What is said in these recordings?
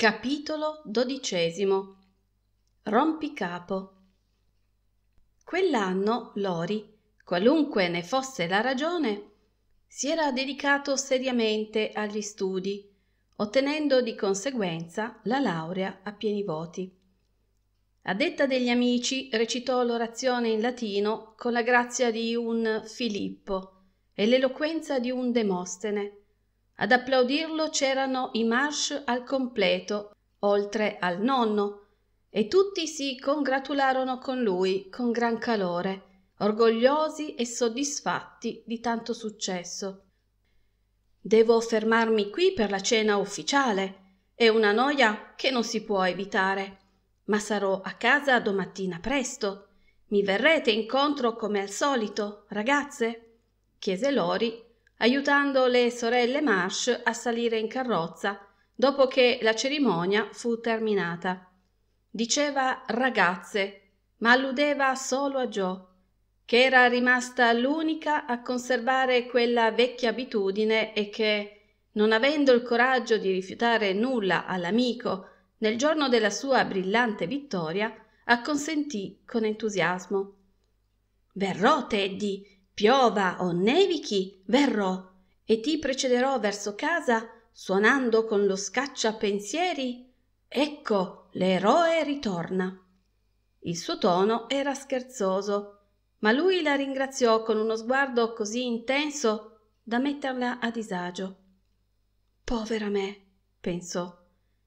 Capitolo XII Rompicapo Quell'anno Lori, qualunque ne fosse la ragione, si era dedicato seriamente agli studi, ottenendo di conseguenza la laurea a pieni voti. A detta degli amici recitò l'orazione in latino con la grazia di un Filippo e l'eloquenza di un Demostene ad applaudirlo c'erano i Marsh al completo, oltre al nonno, e tutti si congratularono con lui con gran calore, orgogliosi e soddisfatti di tanto successo. Devo fermarmi qui per la cena ufficiale. È una noia che non si può evitare, ma sarò a casa domattina presto. Mi verrete incontro come al solito, ragazze? chiese Lori aiutando le sorelle Marsh a salire in carrozza dopo che la cerimonia fu terminata. Diceva ragazze, ma alludeva solo a Jo, che era rimasta l'unica a conservare quella vecchia abitudine e che, non avendo il coraggio di rifiutare nulla all'amico nel giorno della sua brillante vittoria, acconsentì con entusiasmo. Verrò, Teddy, piova o nevichi, verrò e ti precederò verso casa suonando con lo scacciapensieri. Ecco, l'eroe ritorna. Il suo tono era scherzoso, ma lui la ringraziò con uno sguardo così intenso da metterla a disagio. Povera me, pensò.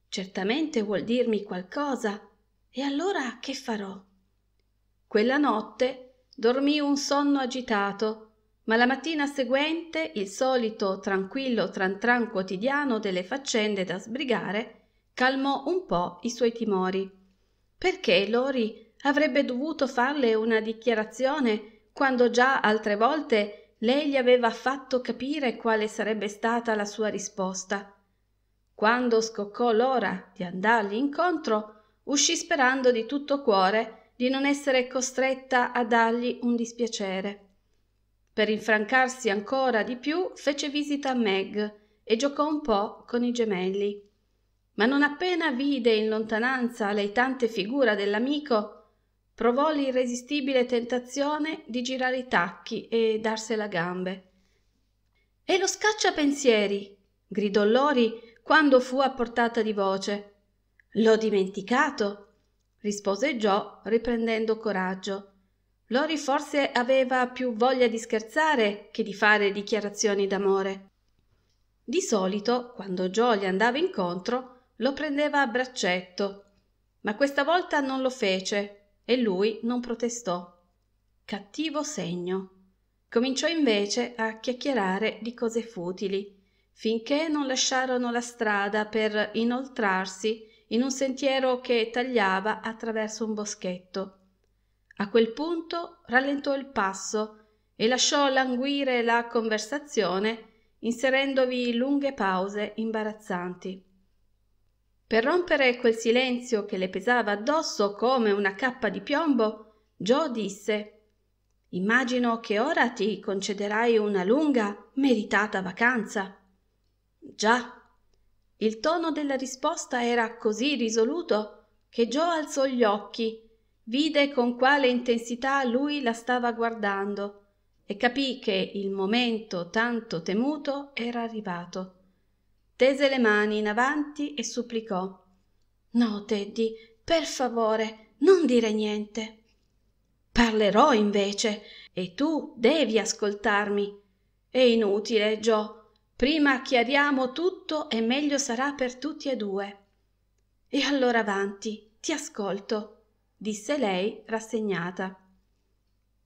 Certamente vuol dirmi qualcosa. E allora che farò? Quella notte dormì un sonno agitato, ma la mattina seguente il solito tranquillo trantran quotidiano delle faccende da sbrigare calmò un po' i suoi timori. Perché Lori avrebbe dovuto farle una dichiarazione quando già altre volte lei gli aveva fatto capire quale sarebbe stata la sua risposta. Quando scoccò l'ora di andargli incontro, uscì sperando di tutto cuore di non essere costretta a dargli un dispiacere. Per infrancarsi ancora di più, fece visita a Meg e giocò un po' con i gemelli. Ma non appena vide in lontananza le tante figure dell'amico, provò l'irresistibile tentazione di girare i tacchi e darsela gambe. E lo scaccia pensieri!» gridò Lori quando fu a portata di voce. L'ho dimenticato! rispose Joe riprendendo coraggio. Lori forse aveva più voglia di scherzare che di fare dichiarazioni d'amore. Di solito, quando Joe gli andava incontro, lo prendeva a braccetto, ma questa volta non lo fece e lui non protestò. Cattivo segno. Cominciò invece a chiacchierare di cose futili, finché non lasciarono la strada per inoltrarsi in un sentiero che tagliava attraverso un boschetto. A quel punto rallentò il passo e lasciò languire la conversazione inserendovi lunghe pause imbarazzanti. Per rompere quel silenzio che le pesava addosso come una cappa di piombo, Joe disse Immagino che ora ti concederai una lunga, meritata vacanza. Già, il tono della risposta era così risoluto che Joe alzò gli occhi, vide con quale intensità lui la stava guardando e capì che il momento tanto temuto era arrivato. Tese le mani in avanti e supplicò. No, Teddy, per favore, non dire niente. Parlerò invece e tu devi ascoltarmi. È inutile, Joe. Prima chiariamo tutto e meglio sarà per tutti e due. E allora avanti, ti ascolto, disse lei rassegnata.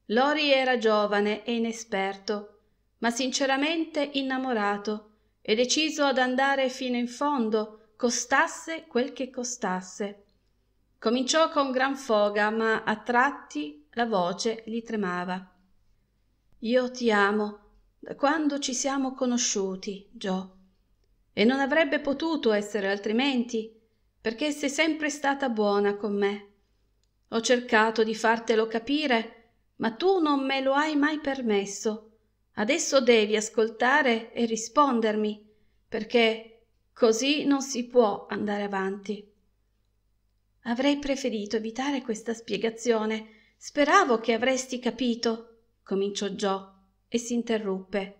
Lori era giovane e inesperto, ma sinceramente innamorato e deciso ad andare fino in fondo, costasse quel che costasse. Cominciò con gran foga, ma a tratti la voce gli tremava. Io ti amo da quando ci siamo conosciuti, Joe. E non avrebbe potuto essere altrimenti, perché sei sempre stata buona con me. Ho cercato di fartelo capire, ma tu non me lo hai mai permesso. Adesso devi ascoltare e rispondermi, perché così non si può andare avanti. Avrei preferito evitare questa spiegazione. Speravo che avresti capito, cominciò Joe e si interruppe.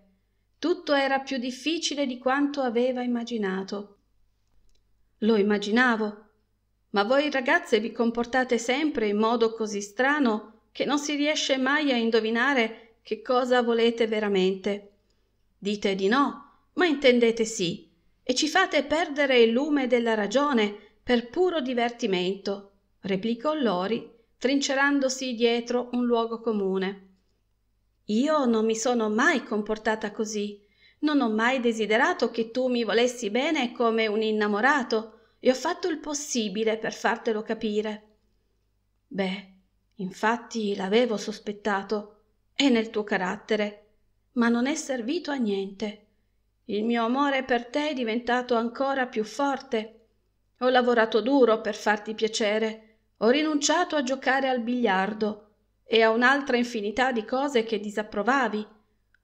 Tutto era più difficile di quanto aveva immaginato. Lo immaginavo. Ma voi ragazze vi comportate sempre in modo così strano che non si riesce mai a indovinare che cosa volete veramente. Dite di no, ma intendete sì, e ci fate perdere il lume della ragione per puro divertimento, replicò Lori, trincerandosi dietro un luogo comune. Io non mi sono mai comportata così. Non ho mai desiderato che tu mi volessi bene come un innamorato e ho fatto il possibile per fartelo capire. Beh, infatti l'avevo sospettato, è nel tuo carattere, ma non è servito a niente. Il mio amore per te è diventato ancora più forte. Ho lavorato duro per farti piacere, ho rinunciato a giocare al biliardo e a un'altra infinità di cose che disapprovavi.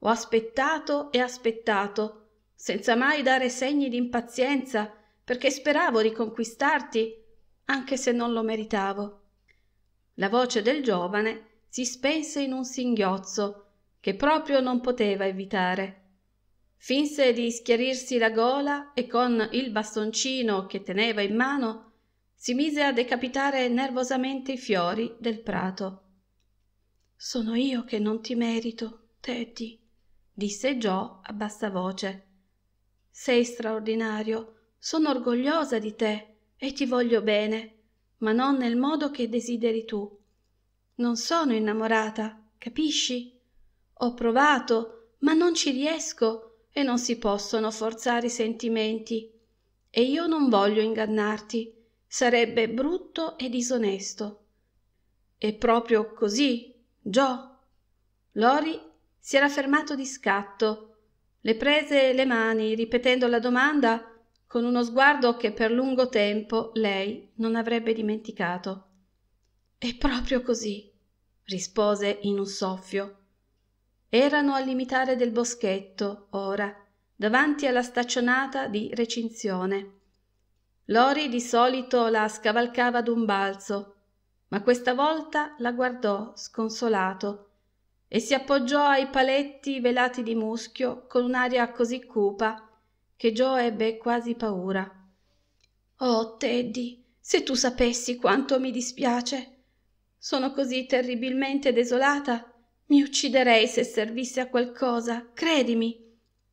Ho aspettato e aspettato, senza mai dare segni di impazienza, perché speravo riconquistarti, anche se non lo meritavo. La voce del giovane si spense in un singhiozzo che proprio non poteva evitare. Finse di schiarirsi la gola e con il bastoncino che teneva in mano si mise a decapitare nervosamente i fiori del prato sono io che non ti merito teddy disse joe a bassa voce sei straordinario sono orgogliosa di te e ti voglio bene ma non nel modo che desideri tu non sono innamorata capisci ho provato ma non ci riesco e non si possono forzare i sentimenti e io non voglio ingannarti sarebbe brutto e disonesto è proprio così Giò. Lori si era fermato di scatto, le prese le mani, ripetendo la domanda con uno sguardo che per lungo tempo lei non avrebbe dimenticato. È proprio così, rispose in un soffio. Erano al limitare del boschetto, ora, davanti alla staccionata di recinzione. Lori di solito la scavalcava d'un balzo, ma questa volta la guardò sconsolato e si appoggiò ai paletti velati di muschio con un'aria così cupa che Joe ebbe quasi paura. Oh, Teddy, se tu sapessi quanto mi dispiace. Sono così terribilmente desolata. Mi ucciderei se servisse a qualcosa, credimi.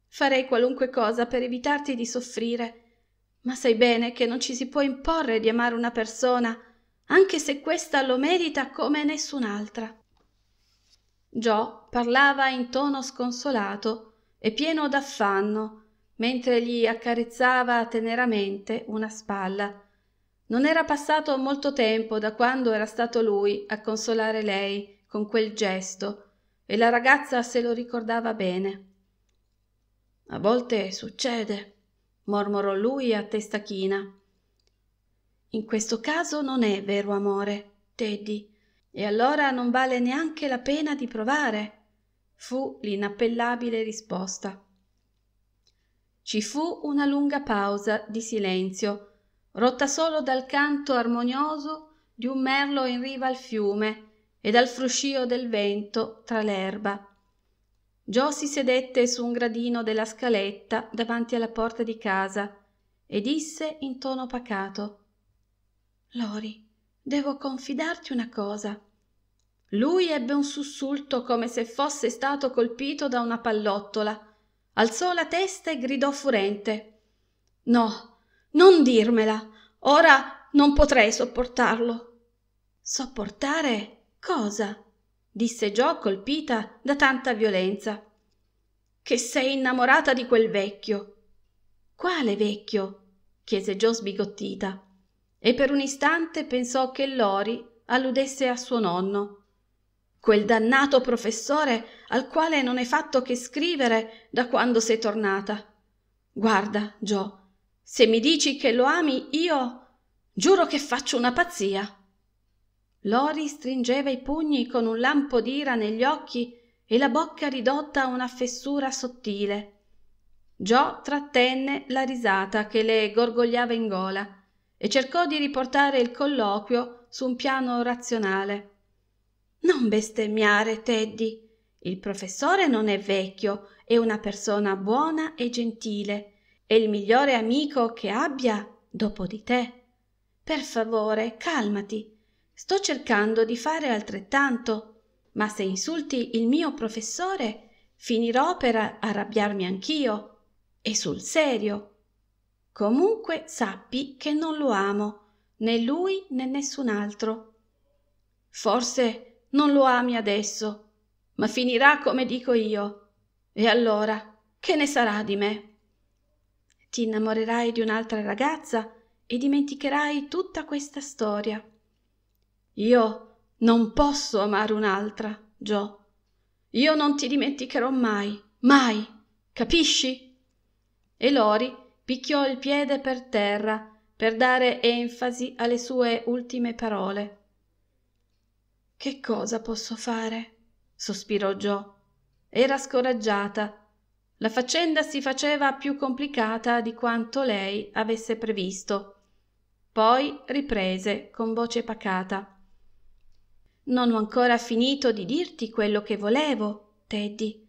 Farei qualunque cosa per evitarti di soffrire. Ma sai bene che non ci si può imporre di amare una persona anche se questa lo merita come nessun'altra. Gio parlava in tono sconsolato e pieno d'affanno, mentre gli accarezzava teneramente una spalla. Non era passato molto tempo da quando era stato lui a consolare lei con quel gesto, e la ragazza se lo ricordava bene. A volte succede, mormorò lui a testa china. In questo caso non è vero amore, Teddy, e allora non vale neanche la pena di provare, fu l'inappellabile risposta. Ci fu una lunga pausa di silenzio, rotta solo dal canto armonioso di un merlo in riva al fiume e dal fruscio del vento tra l'erba. Gio si sedette su un gradino della scaletta davanti alla porta di casa e disse in tono pacato lori devo confidarti una cosa lui ebbe un sussulto come se fosse stato colpito da una pallottola alzò la testa e gridò furente no non dirmela ora non potrei sopportarlo sopportare cosa disse gio colpita da tanta violenza che sei innamorata di quel vecchio quale vecchio chiese gio sbigottita e per un istante pensò che Lori alludesse a suo nonno, quel dannato professore al quale non hai fatto che scrivere da quando sei tornata. Guarda, Gio, se mi dici che lo ami, io giuro che faccio una pazzia. Lori stringeva i pugni con un lampo d'ira negli occhi e la bocca ridotta a una fessura sottile. Gio trattenne la risata che le gorgogliava in gola e cercò di riportare il colloquio su un piano razionale. Non bestemmiare, Teddy. Il professore non è vecchio, è una persona buona e gentile. È il migliore amico che abbia dopo di te. Per favore, calmati. Sto cercando di fare altrettanto, ma se insulti il mio professore finirò per arrabbiarmi anch'io. E sul serio comunque sappi che non lo amo né lui né nessun altro forse non lo ami adesso ma finirà come dico io e allora che ne sarà di me ti innamorerai di un'altra ragazza e dimenticherai tutta questa storia io non posso amare un'altra Gio io non ti dimenticherò mai mai capisci e Lori picchiò il piede per terra per dare enfasi alle sue ultime parole. Che cosa posso fare? sospirò Gio. Era scoraggiata. La faccenda si faceva più complicata di quanto lei avesse previsto. Poi riprese con voce pacata. Non ho ancora finito di dirti quello che volevo, Teddy.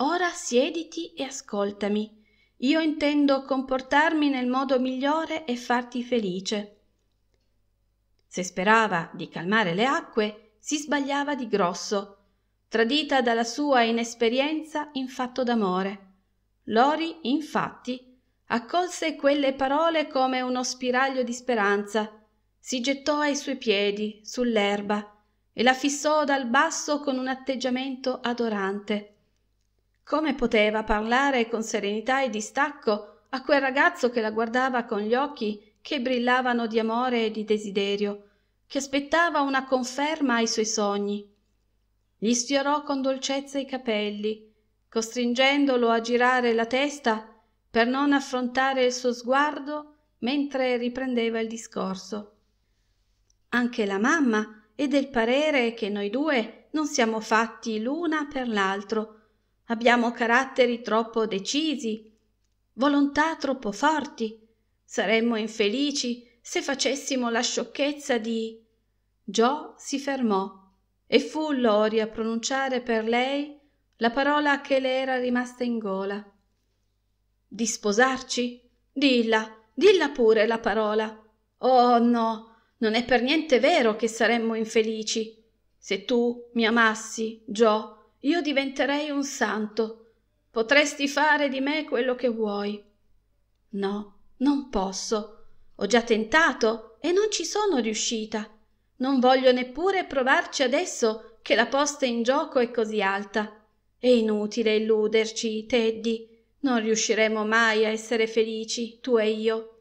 Ora siediti e ascoltami. Io intendo comportarmi nel modo migliore e farti felice. Se sperava di calmare le acque, si sbagliava di grosso, tradita dalla sua inesperienza in fatto d'amore. Lori, infatti, accolse quelle parole come uno spiraglio di speranza, si gettò ai suoi piedi, sull'erba, e la fissò dal basso con un atteggiamento adorante. Come poteva parlare con serenità e distacco a quel ragazzo che la guardava con gli occhi che brillavano di amore e di desiderio, che aspettava una conferma ai suoi sogni. Gli sfiorò con dolcezza i capelli, costringendolo a girare la testa per non affrontare il suo sguardo mentre riprendeva il discorso. Anche la mamma è del parere che noi due non siamo fatti l'una per l'altro Abbiamo caratteri troppo decisi, volontà troppo forti. Saremmo infelici se facessimo la sciocchezza di... Gio si fermò e fu Lori a pronunciare per lei la parola che le era rimasta in gola. Di sposarci? Dilla, dilla pure la parola. Oh no, non è per niente vero che saremmo infelici. Se tu mi amassi, Gio, io diventerei un santo. Potresti fare di me quello che vuoi. No, non posso. Ho già tentato e non ci sono riuscita. Non voglio neppure provarci adesso che la posta in gioco è così alta. È inutile illuderci, Teddy. Non riusciremo mai a essere felici, tu e io.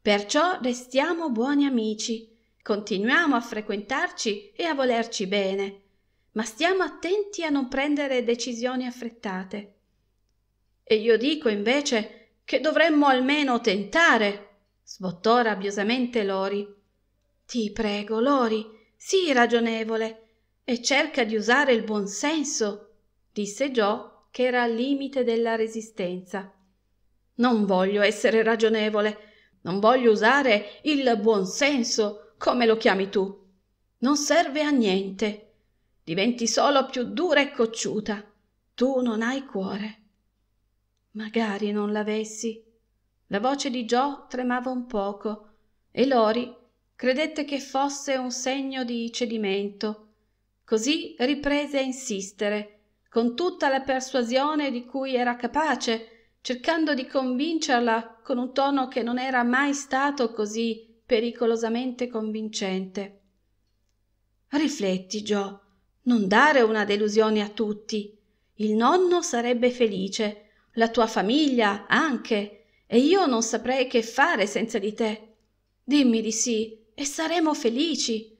Perciò restiamo buoni amici, continuiamo a frequentarci e a volerci bene ma stiamo attenti a non prendere decisioni affrettate. E io dico invece che dovremmo almeno tentare, sbottò rabbiosamente Lori. Ti prego, Lori, sii ragionevole e cerca di usare il buon senso, disse Joe, che era al limite della resistenza. Non voglio essere ragionevole, non voglio usare il buon senso, come lo chiami tu. Non serve a niente diventi solo più dura e cocciuta. Tu non hai cuore. Magari non l'avessi. La voce di Joe tremava un poco e Lori credette che fosse un segno di cedimento. Così riprese a insistere, con tutta la persuasione di cui era capace, cercando di convincerla con un tono che non era mai stato così pericolosamente convincente. Rifletti, Joe, non dare una delusione a tutti. Il nonno sarebbe felice, la tua famiglia anche, e io non saprei che fare senza di te. Dimmi di sì e saremo felici.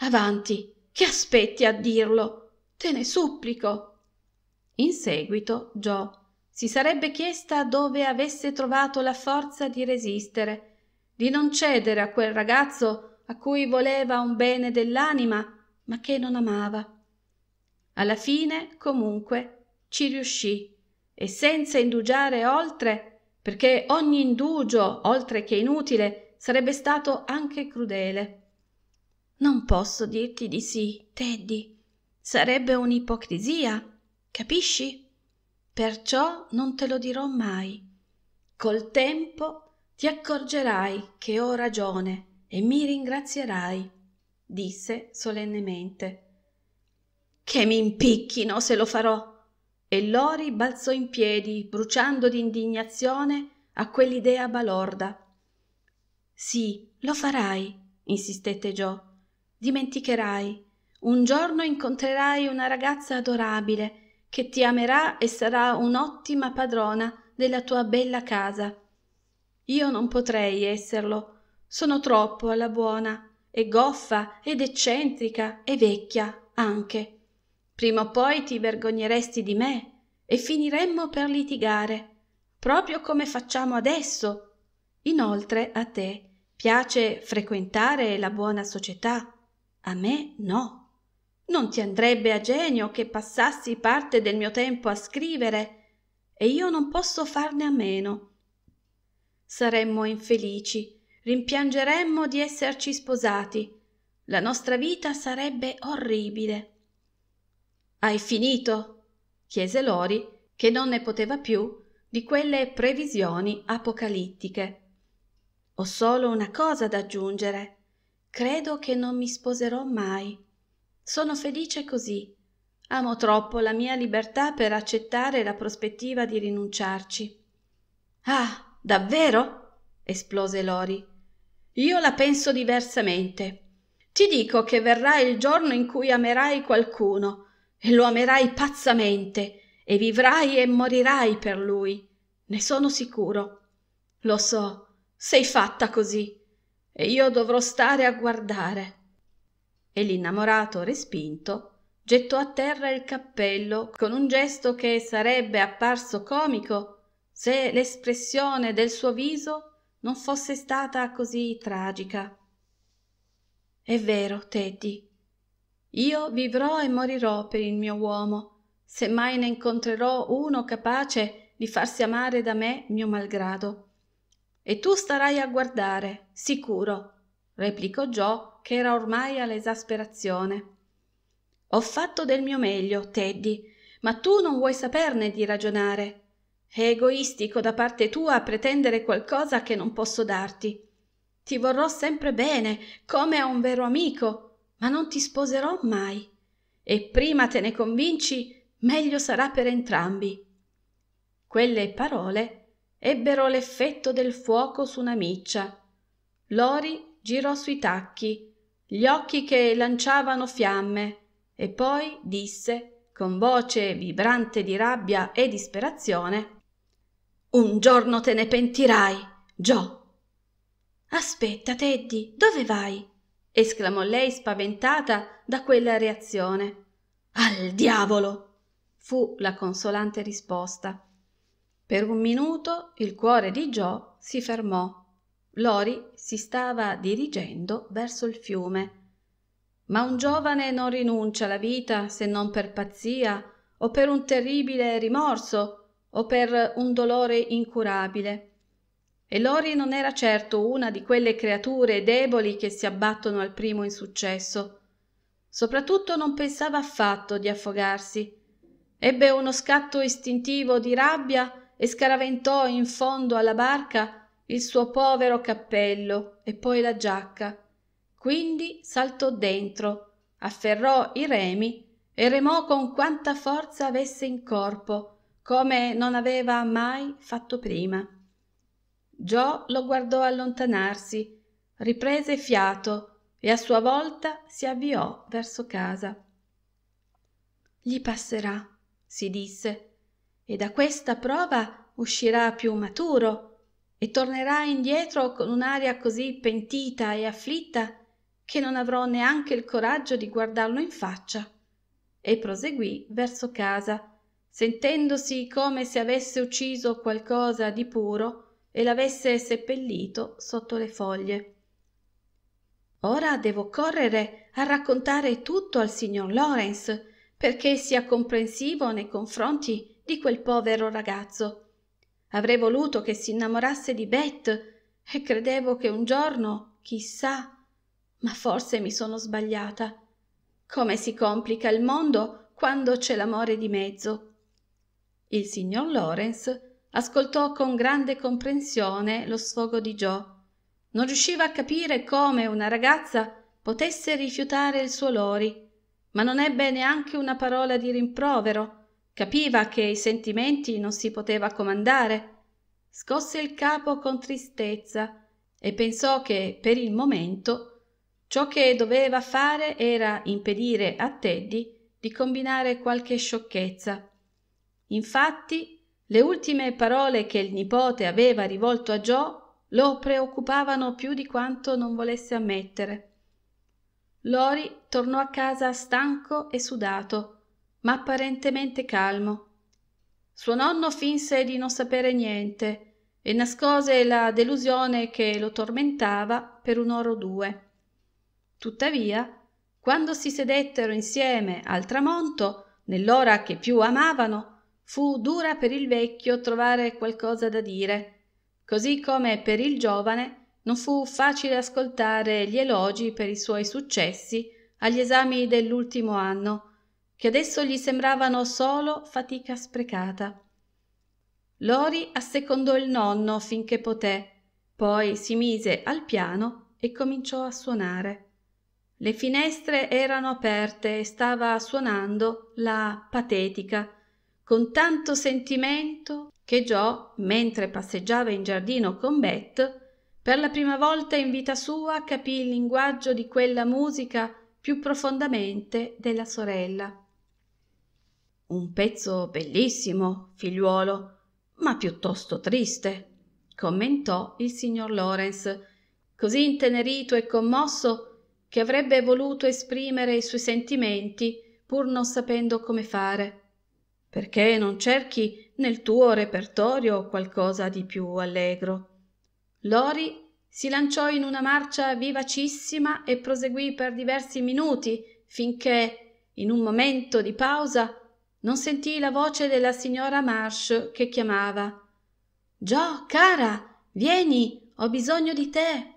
Avanti, che aspetti a dirlo? Te ne supplico. In seguito, Joe si sarebbe chiesta dove avesse trovato la forza di resistere, di non cedere a quel ragazzo a cui voleva un bene dell'anima, ma che non amava. Alla fine, comunque, ci riuscì e senza indugiare oltre, perché ogni indugio, oltre che inutile, sarebbe stato anche crudele. Non posso dirti di sì, Teddy. Sarebbe un'ipocrisia, capisci? Perciò non te lo dirò mai. Col tempo ti accorgerai che ho ragione e mi ringrazierai, disse solennemente che mi impicchino se lo farò e lori balzò in piedi bruciando di indignazione a quell'idea balorda sì lo farai insistette Gio. Dimenticherai. Un giorno incontrerai una ragazza adorabile che ti amerà e sarà un'ottima padrona della tua bella casa. Io non potrei esserlo. Sono troppo alla buona, e goffa ed eccentrica e vecchia anche prima o poi ti vergogneresti di me e finiremmo per litigare, proprio come facciamo adesso. Inoltre a te piace frequentare la buona società, a me no. Non ti andrebbe a genio che passassi parte del mio tempo a scrivere, e io non posso farne a meno. Saremmo infelici, rimpiangeremmo di esserci sposati, la nostra vita sarebbe orribile. Hai finito? chiese Lori, che non ne poteva più di quelle previsioni apocalittiche. Ho solo una cosa da aggiungere. Credo che non mi sposerò mai. Sono felice così. Amo troppo la mia libertà per accettare la prospettiva di rinunciarci. Ah, davvero? esplose Lori. Io la penso diversamente. Ti dico che verrà il giorno in cui amerai qualcuno lo amerai pazzamente e vivrai e morirai per lui. Ne sono sicuro. Lo so, sei fatta così e io dovrò stare a guardare. E l'innamorato respinto gettò a terra il cappello con un gesto che sarebbe apparso comico se l'espressione del suo viso non fosse stata così tragica. È vero, Teddy, io vivrò e morirò per il mio uomo, se mai ne incontrerò uno capace di farsi amare da me mio malgrado. E tu starai a guardare, sicuro, replicò Joe, che era ormai all'esasperazione. Ho fatto del mio meglio, Teddy, ma tu non vuoi saperne di ragionare. È egoistico da parte tua pretendere qualcosa che non posso darti. Ti vorrò sempre bene, come a un vero amico, ma non ti sposerò mai e prima te ne convinci meglio sarà per entrambi quelle parole ebbero l'effetto del fuoco su una miccia lori girò sui tacchi gli occhi che lanciavano fiamme e poi disse con voce vibrante di rabbia e disperazione un giorno te ne pentirai gio aspetta teddy dove vai esclamò lei spaventata da quella reazione. Al diavolo! fu la consolante risposta. Per un minuto il cuore di Joe si fermò. Lori si stava dirigendo verso il fiume. Ma un giovane non rinuncia alla vita se non per pazzia o per un terribile rimorso o per un dolore incurabile. E Lori non era certo una di quelle creature deboli che si abbattono al primo insuccesso. Soprattutto non pensava affatto di affogarsi. Ebbe uno scatto istintivo di rabbia e scaraventò in fondo alla barca il suo povero cappello e poi la giacca. Quindi saltò dentro, afferrò i remi e remò con quanta forza avesse in corpo, come non aveva mai fatto prima. Joe lo guardò allontanarsi, riprese fiato e a sua volta si avviò verso casa. Gli passerà, si disse, e da questa prova uscirà più maturo e tornerà indietro con un'aria così pentita e afflitta che non avrò neanche il coraggio di guardarlo in faccia. E proseguì verso casa, sentendosi come se avesse ucciso qualcosa di puro e l'avesse seppellito sotto le foglie. Ora devo correre a raccontare tutto al signor Lawrence perché sia comprensivo nei confronti di quel povero ragazzo. Avrei voluto che si innamorasse di Beth e credevo che un giorno, chissà, ma forse mi sono sbagliata. Come si complica il mondo quando c'è l'amore di mezzo. Il signor Lawrence ascoltò con grande comprensione lo sfogo di Joe. Non riusciva a capire come una ragazza potesse rifiutare il suo Lori, ma non ebbe neanche una parola di rimprovero. Capiva che i sentimenti non si poteva comandare. Scosse il capo con tristezza e pensò che, per il momento, ciò che doveva fare era impedire a Teddy di combinare qualche sciocchezza. Infatti, le ultime parole che il nipote aveva rivolto a joe lo preoccupavano più di quanto non volesse ammettere lori tornò a casa stanco e sudato ma apparentemente calmo suo nonno finse di non sapere niente e nascose la delusione che lo tormentava per un'ora o due tuttavia quando si sedettero insieme al tramonto nell'ora che più amavano fu dura per il vecchio trovare qualcosa da dire, così come per il giovane non fu facile ascoltare gli elogi per i suoi successi agli esami dell'ultimo anno, che adesso gli sembravano solo fatica sprecata. Lori assecondò il nonno finché poté, poi si mise al piano e cominciò a suonare. Le finestre erano aperte e stava suonando la patetica con tanto sentimento che Gio, mentre passeggiava in giardino con Beth, per la prima volta in vita sua capì il linguaggio di quella musica più profondamente della sorella. Un pezzo bellissimo, figliuolo, ma piuttosto triste, commentò il signor Lawrence, così intenerito e commosso che avrebbe voluto esprimere i suoi sentimenti pur non sapendo come fare perché non cerchi nel tuo repertorio qualcosa di più allegro lori si lanciò in una marcia vivacissima e proseguì per diversi minuti finché in un momento di pausa non sentì la voce della signora marsh che chiamava gio cara vieni ho bisogno di te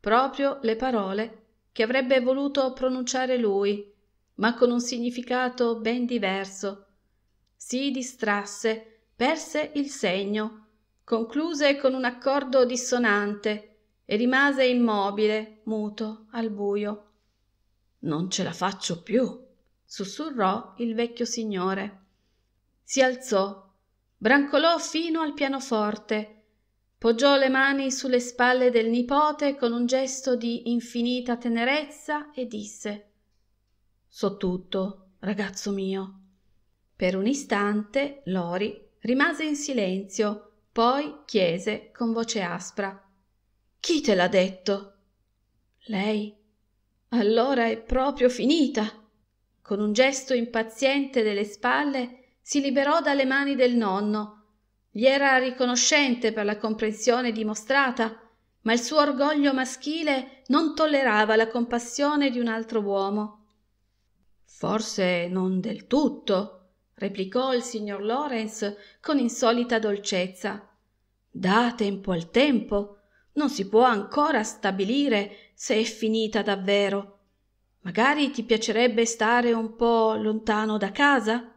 proprio le parole che avrebbe voluto pronunciare lui ma con un significato ben diverso si distrasse, perse il segno, concluse con un accordo dissonante e rimase immobile, muto, al buio. Non ce la faccio più, sussurrò il vecchio signore. Si alzò, brancolò fino al pianoforte, poggiò le mani sulle spalle del nipote con un gesto di infinita tenerezza e disse So tutto, ragazzo mio per un istante lori rimase in silenzio poi chiese con voce aspra chi te l'ha detto lei allora è proprio finita con un gesto impaziente delle spalle si liberò dalle mani del nonno gli era riconoscente per la comprensione dimostrata ma il suo orgoglio maschile non tollerava la compassione di un altro uomo forse non del tutto replicò il signor Lorenz con insolita dolcezza. Da tempo al tempo. Non si può ancora stabilire se è finita davvero. Magari ti piacerebbe stare un po lontano da casa?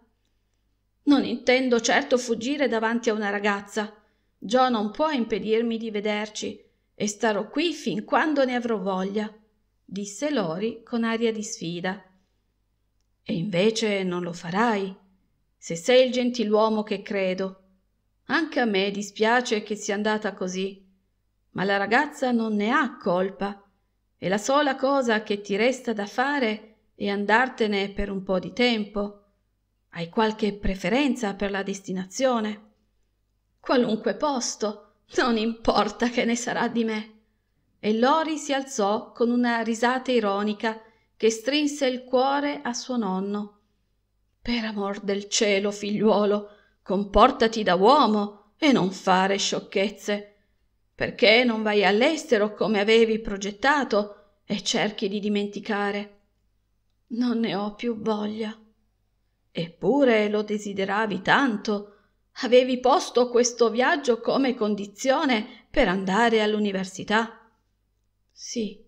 Non intendo certo fuggire davanti a una ragazza. Gio non può impedirmi di vederci e starò qui fin quando ne avrò voglia, disse Lori con aria di sfida. E invece non lo farai se sei il gentiluomo che credo. Anche a me dispiace che sia andata così, ma la ragazza non ne ha colpa e la sola cosa che ti resta da fare è andartene per un po' di tempo. Hai qualche preferenza per la destinazione? Qualunque posto, non importa che ne sarà di me. E Lori si alzò con una risata ironica che strinse il cuore a suo nonno per amor del cielo figliuolo comportati da uomo e non fare sciocchezze perché non vai all'estero come avevi progettato e cerchi di dimenticare non ne ho più voglia eppure lo desideravi tanto avevi posto questo viaggio come condizione per andare all'università sì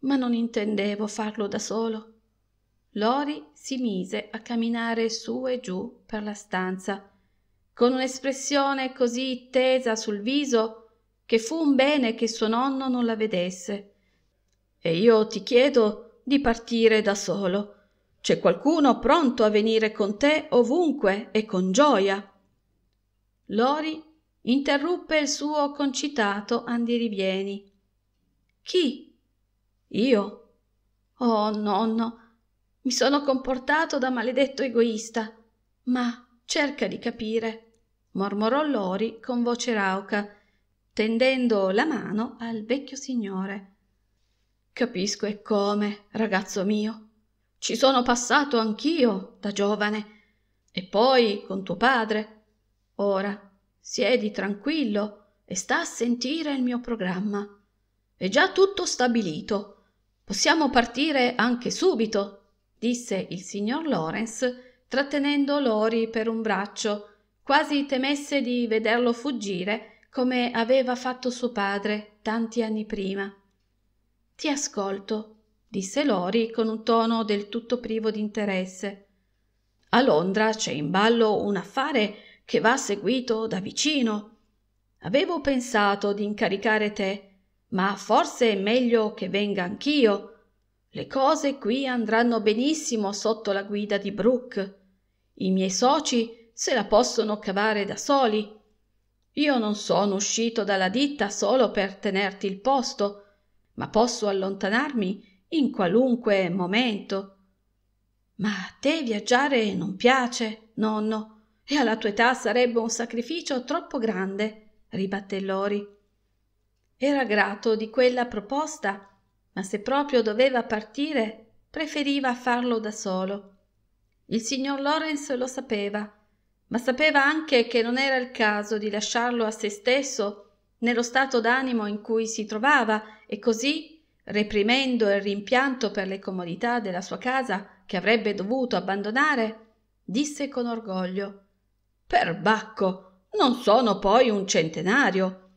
ma non intendevo farlo da solo Lori si mise a camminare su e giù per la stanza, con un'espressione così tesa sul viso che fu un bene che suo nonno non la vedesse. E io ti chiedo di partire da solo. C'è qualcuno pronto a venire con te ovunque e con gioia. Lori interruppe il suo concitato andirivieni. Chi? Io. Oh, nonno, mi sono comportato da maledetto egoista. Ma cerca di capire, mormorò Lori con voce rauca, tendendo la mano al vecchio signore. Capisco e come, ragazzo mio. Ci sono passato anch'io da giovane, e poi con tuo padre. Ora siedi tranquillo e sta a sentire il mio programma. È già tutto stabilito. Possiamo partire anche subito disse il signor Lawrence, trattenendo Lori per un braccio, quasi temesse di vederlo fuggire come aveva fatto suo padre tanti anni prima. Ti ascolto, disse Lori con un tono del tutto privo di interesse. A Londra c'è in ballo un affare che va seguito da vicino. Avevo pensato di incaricare te, ma forse è meglio che venga anch'io. Le cose qui andranno benissimo sotto la guida di Brooke. I miei soci se la possono cavare da soli. Io non sono uscito dalla ditta solo per tenerti il posto, ma posso allontanarmi in qualunque momento. Ma a te viaggiare non piace, nonno, e alla tua età sarebbe un sacrificio troppo grande, ribatté Lori. Era grato di quella proposta ma se proprio doveva partire, preferiva farlo da solo. Il signor Lawrence lo sapeva, ma sapeva anche che non era il caso di lasciarlo a se stesso nello stato d'animo in cui si trovava e così, reprimendo il rimpianto per le comodità della sua casa che avrebbe dovuto abbandonare, disse con orgoglio Perbacco, non sono poi un centenario.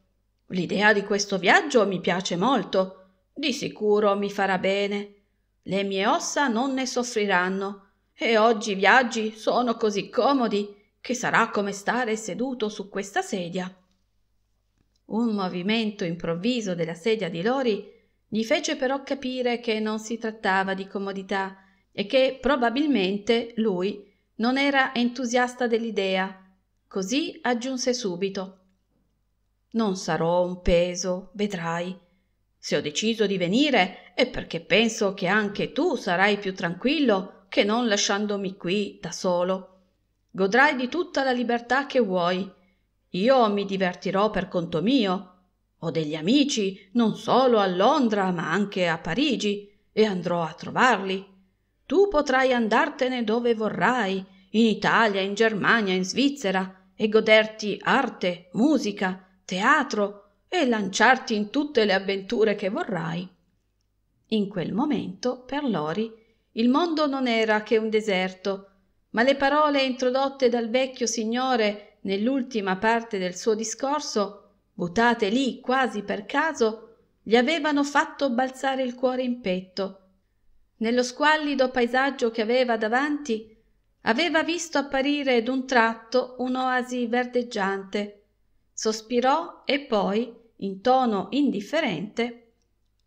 L'idea di questo viaggio mi piace molto di sicuro mi farà bene. Le mie ossa non ne soffriranno e oggi i viaggi sono così comodi che sarà come stare seduto su questa sedia. Un movimento improvviso della sedia di Lori gli fece però capire che non si trattava di comodità e che probabilmente lui non era entusiasta dell'idea. Così aggiunse subito Non sarò un peso, vedrai se ho deciso di venire è perché penso che anche tu sarai più tranquillo che non lasciandomi qui da solo. Godrai di tutta la libertà che vuoi. Io mi divertirò per conto mio. Ho degli amici non solo a Londra ma anche a Parigi e andrò a trovarli. Tu potrai andartene dove vorrai, in Italia, in Germania, in Svizzera, e goderti arte, musica, teatro, e lanciarti in tutte le avventure che vorrai. In quel momento, per Lori, il mondo non era che un deserto, ma le parole introdotte dal vecchio signore nell'ultima parte del suo discorso, buttate lì quasi per caso, gli avevano fatto balzare il cuore in petto. Nello squallido paesaggio che aveva davanti, aveva visto apparire d'un tratto un'oasi verdeggiante. Sospirò e poi, in tono indifferente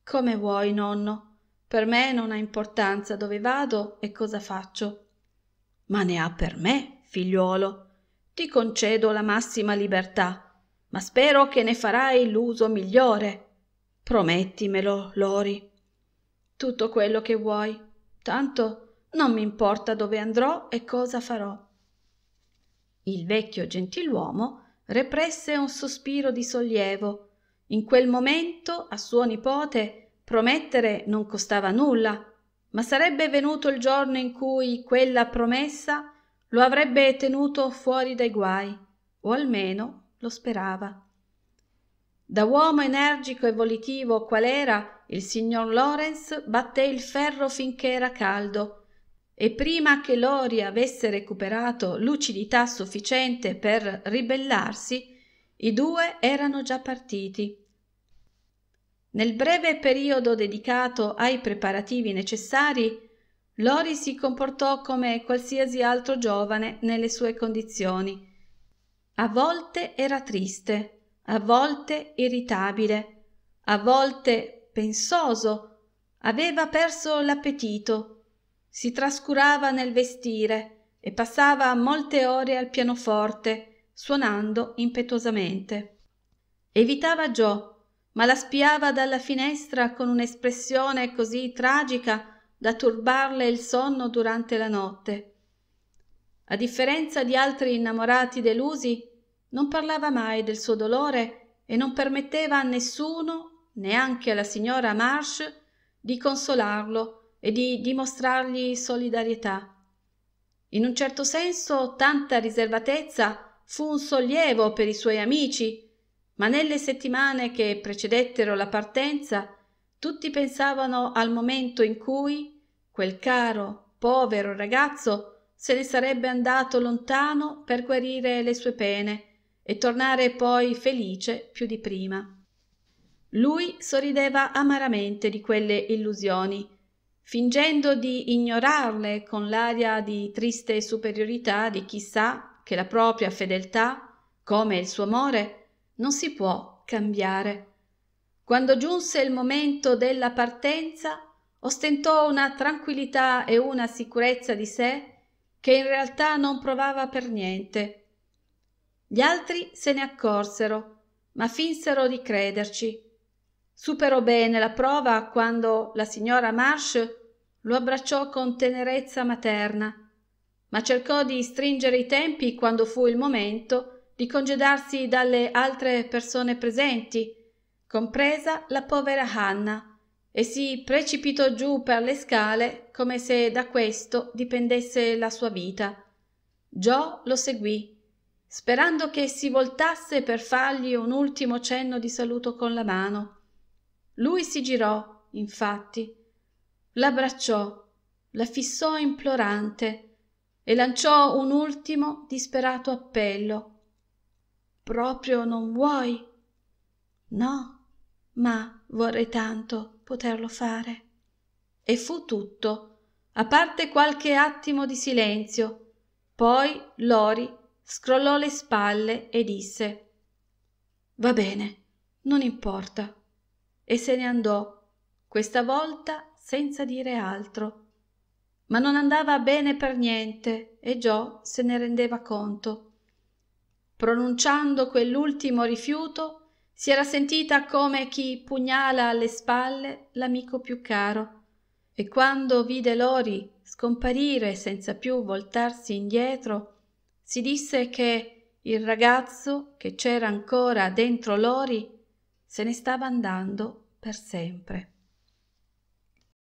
come vuoi nonno per me non ha importanza dove vado e cosa faccio ma ne ha per me figliuolo ti concedo la massima libertà ma spero che ne farai l'uso migliore promettimelo lori tutto quello che vuoi tanto non mi importa dove andrò e cosa farò il vecchio gentiluomo represse un sospiro di sollievo in quel momento a suo nipote promettere non costava nulla, ma sarebbe venuto il giorno in cui quella promessa lo avrebbe tenuto fuori dai guai, o almeno lo sperava. Da uomo energico e volitivo qual era, il signor Lawrence batté il ferro finché era caldo e prima che Lori avesse recuperato lucidità sufficiente per ribellarsi, i due erano già partiti. Nel breve periodo dedicato ai preparativi necessari, Lori si comportò come qualsiasi altro giovane nelle sue condizioni. A volte era triste, a volte irritabile, a volte pensoso, aveva perso l'appetito, si trascurava nel vestire e passava molte ore al pianoforte suonando impetuosamente. Evitava Gio, ma la spiava dalla finestra con un'espressione così tragica da turbarle il sonno durante la notte. A differenza di altri innamorati delusi, non parlava mai del suo dolore e non permetteva a nessuno, neanche alla signora Marsh, di consolarlo e di dimostrargli solidarietà. In un certo senso tanta riservatezza fu un sollievo per i suoi amici, ma nelle settimane che precedettero la partenza tutti pensavano al momento in cui quel caro, povero ragazzo se ne sarebbe andato lontano per guarire le sue pene e tornare poi felice più di prima. Lui sorrideva amaramente di quelle illusioni, fingendo di ignorarle con l'aria di triste superiorità di chi sa che la propria fedeltà, come il suo amore, non si può cambiare. Quando giunse il momento della partenza, ostentò una tranquillità e una sicurezza di sé che in realtà non provava per niente. Gli altri se ne accorsero, ma finsero di crederci. Superò bene la prova quando la signora Marsh lo abbracciò con tenerezza materna ma cercò di stringere i tempi quando fu il momento di congedarsi dalle altre persone presenti, compresa la povera Hanna, e si precipitò giù per le scale come se da questo dipendesse la sua vita. Joe lo seguì, sperando che si voltasse per fargli un ultimo cenno di saluto con la mano. Lui si girò, infatti, l'abbracciò, la fissò implorante e lanciò un ultimo disperato appello proprio non vuoi no ma vorrei tanto poterlo fare e fu tutto a parte qualche attimo di silenzio poi lori scrollò le spalle e disse va bene non importa e se ne andò questa volta senza dire altro ma non andava bene per niente e Joe se ne rendeva conto. Pronunciando quell'ultimo rifiuto, si era sentita come chi pugnala alle spalle l'amico più caro e quando vide Lori scomparire senza più voltarsi indietro, si disse che il ragazzo che c'era ancora dentro Lori se ne stava andando per sempre.